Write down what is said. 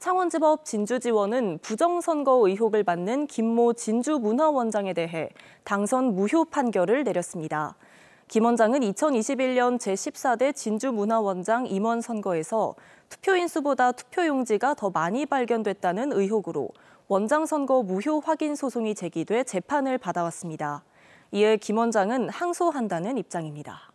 창원지법 진주지원은 부정선거 의혹을 받는 김모 진주문화원장에 대해 당선 무효 판결을 내렸습니다. 김 원장은 2021년 제14대 진주문화원장 임원 선거에서 투표인 수보다 투표용지가 더 많이 발견됐다는 의혹으로 원장 선거 무효 확인 소송이 제기돼 재판을 받아왔습니다. 이에 김 원장은 항소한다는 입장입니다.